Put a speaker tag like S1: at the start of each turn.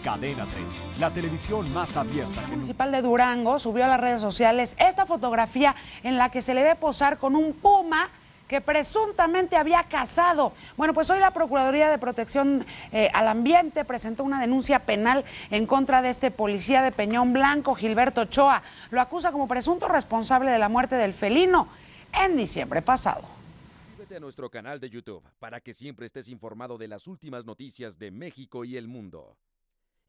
S1: Cadena 30, la televisión más abierta. El
S2: municipal de Durango subió a las redes sociales esta fotografía en la que se le ve posar con un puma que presuntamente había cazado. Bueno, pues hoy la Procuraduría de Protección eh, al Ambiente presentó una denuncia penal en contra de este policía de Peñón Blanco, Gilberto Ochoa. Lo acusa como presunto responsable de la muerte del felino en diciembre pasado.
S3: Suscríbete a nuestro canal de YouTube para que siempre estés informado de las últimas noticias de México y el mundo.